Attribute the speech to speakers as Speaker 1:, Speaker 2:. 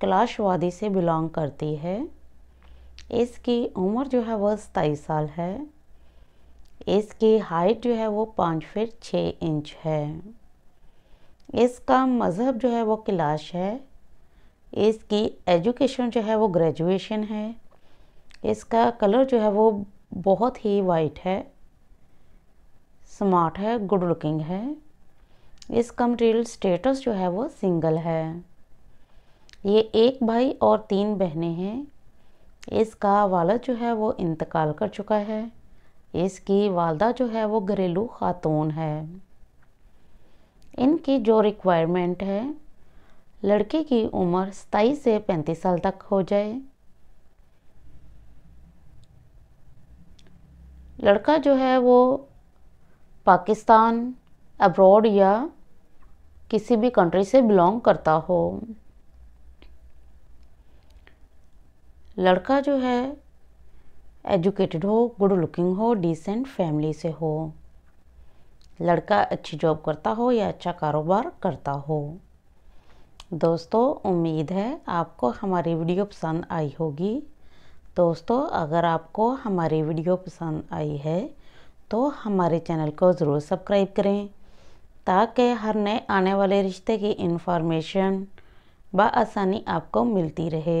Speaker 1: क्लाशवादी से बिलोंग करती है इसकी उम्र जो है वह सताईस साल है इसकी हाइट जो है वो पाँच फिट छः इंच है इसका मज़हब जो है वो क्लाश है इसकी एजुकेशन जो है वो ग्रेजुएशन है इसका कलर जो है वो बहुत ही वाइट है स्मार्ट है गुड लुकिंग है इसका मटेरियल स्टेटस जो है वो सिंगल है ये एक भाई और तीन बहनें हैं इसका वालद जो है वो इंतकाल कर चुका है इसकी वालदा जो है वो घरेलू खातून है इनकी जो रिक्वायरमेंट है लड़के की उम्र सताईस से पैंतीस साल तक हो जाए लड़का जो है वो पाकिस्तान अब्रॉड या किसी भी कंट्री से बिलोंग करता हो लड़का जो है एजुकेटेड हो गुड लुकिंग हो डिसेंट फैमिली से हो लड़का अच्छी जॉब करता हो या अच्छा कारोबार करता हो दोस्तों उम्मीद है आपको हमारी वीडियो पसंद आई होगी दोस्तों अगर आपको हमारी वीडियो पसंद आई है तो हमारे चैनल को ज़रूर सब्सक्राइब करें ताकि हर नए आने वाले रिश्ते की इन्फॉर्मेशन आसानी आपको मिलती रहे